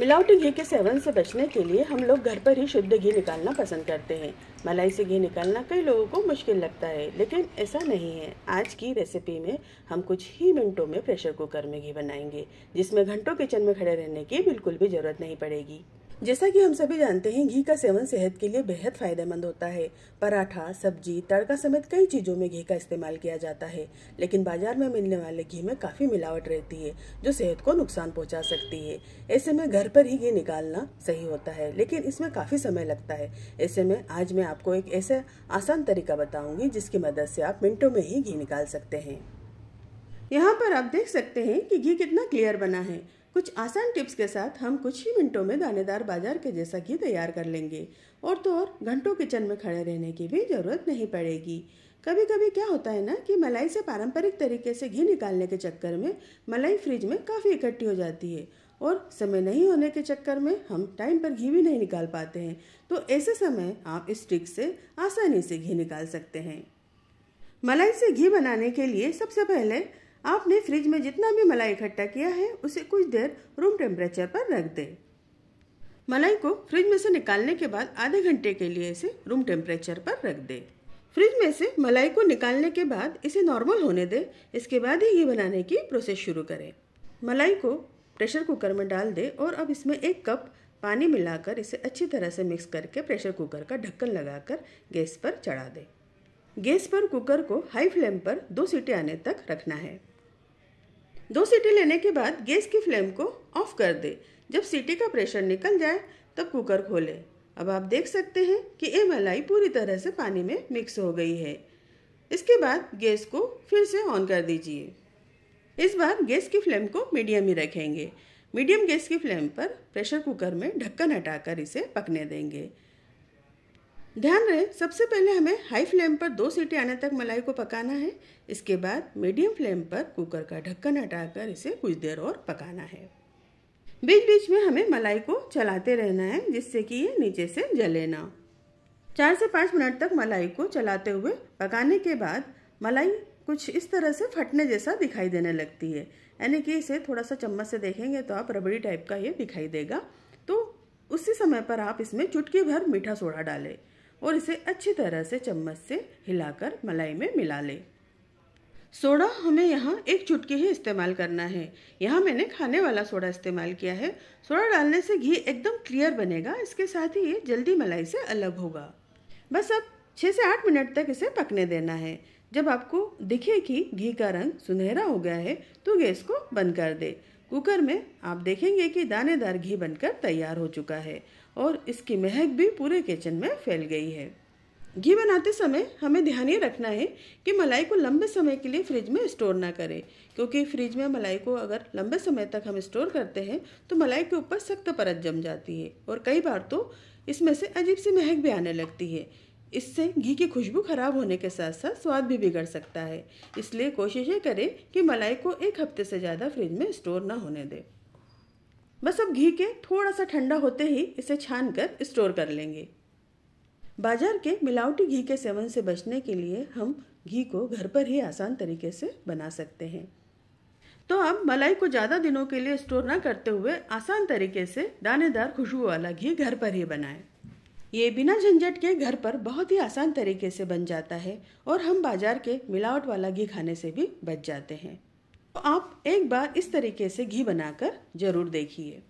मिलावटी घी के सेवन से बचने के लिए हम लोग घर पर ही शुद्ध घी निकालना पसंद करते हैं मलाई से घी निकालना कई लोगों को मुश्किल लगता है लेकिन ऐसा नहीं है आज की रेसिपी में हम कुछ ही मिनटों में प्रेशर कुकर में घी बनाएंगे जिसमें घंटों किचन में खड़े रहने की बिल्कुल भी ज़रूरत नहीं पड़ेगी जैसा कि हम सभी जानते हैं घी का सेवन सेहत के लिए बेहद फायदेमंद होता है पराठा सब्जी तड़का समेत कई चीज़ों में घी का इस्तेमाल किया जाता है लेकिन बाजार में मिलने वाले घी में काफ़ी मिलावट रहती है जो सेहत को नुकसान पहुंचा सकती है ऐसे में घर पर ही घी निकालना सही होता है लेकिन इसमें काफ़ी समय लगता है ऐसे में आज मैं आपको एक ऐसा आसान तरीका बताऊँगी जिसकी मदद से आप मिनटों में ही घी निकाल सकते हैं यहाँ पर आप देख सकते हैं कि घी कितना क्लियर बना है कुछ आसान टिप्स के साथ हम कुछ ही मिनटों में दानेदार बाजार के जैसा घी तैयार कर लेंगे और तो और घंटों किचन में खड़े रहने की भी ज़रूरत नहीं पड़ेगी कभी कभी क्या होता है ना कि मलाई से पारंपरिक तरीके से घी निकालने के चक्कर में मलाई फ्रिज में काफ़ी इकट्ठी हो जाती है और समय नहीं होने के चक्कर में हम टाइम पर घी भी नहीं निकाल पाते हैं तो ऐसे समय आप इस ट्रिक से आसानी से घी निकाल सकते हैं मलाई से घी बनाने के लिए सबसे पहले आपने फ्रिज में जितना भी मलाई इकट्ठा किया है उसे कुछ देर रूम टेम्परेचर पर रख दें मलाई को फ्रिज में से निकालने के बाद आधे घंटे के लिए इसे रूम टेम्परेचर पर रख दें फ्रिज में से मलाई को निकालने के बाद इसे नॉर्मल होने दें इसके बाद ही ये बनाने की प्रोसेस शुरू करें मलाई को प्रेशर कुकर में डाल दें और अब इसमें एक कप पानी मिलाकर इसे अच्छी तरह से मिक्स करके प्रेशर कुकर का ढक्कन लगाकर गैस पर चढ़ा दें गैस पर कुकर को हाई फ्लेम पर दो सीटें आने तक रखना है दो सीटी लेने के बाद गैस की फ्लेम को ऑफ कर दें जब सीटी का प्रेशर निकल जाए तब कुकर खोलें अब आप देख सकते हैं कि ये मलाई पूरी तरह से पानी में मिक्स हो गई है इसके बाद गैस को फिर से ऑन कर दीजिए इस बार गैस की फ्लेम को मीडियम ही रखेंगे मीडियम गैस की फ्लेम पर प्रेशर कुकर में ढक्कन हटाकर इसे पकने देंगे ध्यान रहे सबसे पहले हमें हाई फ्लेम पर दो सीटी आने तक मलाई को पकाना है इसके बाद मीडियम फ्लेम पर कुकर का ढक्कन हटाकर इसे कुछ देर और पकाना है बीच बीच में हमें मलाई को चलाते रहना है जिससे कि ये नीचे से जले ना चार से पाँच मिनट तक मलाई को चलाते हुए पकाने के बाद मलाई कुछ इस तरह से फटने जैसा दिखाई देने लगती है यानी कि इसे थोड़ा सा चम्मच से देखेंगे तो आप रबड़ी टाइप का ये दिखाई देगा तो उसी समय पर आप इसमें चुटकी भर मीठा सोडा डालें और इसे अच्छी तरह से चम्मच से हिलाकर मलाई में मिला लें सोडा हमें यहाँ एक चुटकी ही इस्तेमाल करना है यहाँ मैंने खाने वाला सोडा इस्तेमाल किया है सोडा डालने से घी एकदम क्लियर बनेगा इसके साथ ही ये जल्दी मलाई से अलग होगा बस अब छः से आठ मिनट तक इसे पकने देना है जब आपको दिखे कि घी का रंग सुनहरा हो गया है तो गैस को बंद कर दे कुकर में आप देखेंगे कि दानेदार घी बनकर तैयार हो चुका है और इसकी महक भी पूरे किचन में फैल गई है घी बनाते समय हमें ध्यान ये रखना है कि मलाई को लंबे समय के लिए फ्रिज में स्टोर ना करें क्योंकि फ्रिज में मलाई को अगर लंबे समय तक हम स्टोर करते हैं तो मलाई के ऊपर सख्त परत जम जाती है और कई बार तो इसमें से अजीब सी महक भी आने लगती है इससे घी की खुशबू खराब होने के साथ साथ स्वाद भी बिगड़ सकता है इसलिए कोशिश ये करें कि मलाई को एक हफ्ते से ज़्यादा फ्रिज में स्टोर ना होने दें बस अब घी के थोड़ा सा ठंडा होते ही इसे छान कर स्टोर कर लेंगे बाजार के मिलावटी घी के सेवन से बचने के लिए हम घी को घर पर ही आसान तरीके से बना सकते हैं तो अब मलाई को ज़्यादा दिनों के लिए स्टोर ना करते हुए आसान तरीके से दानेदार खुशबू वाला घी घर पर ही बनाएं ये बिना झंझट के घर पर बहुत ही आसान तरीके से बन जाता है और हम बाजार के मिलावट वाला घी खाने से भी बच जाते हैं तो आप एक बार इस तरीके से घी बनाकर ज़रूर देखिए